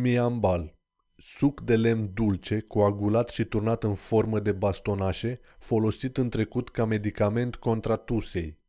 Miambal Suc de lemn dulce, coagulat și turnat în formă de bastonașe, folosit în trecut ca medicament contra tusei.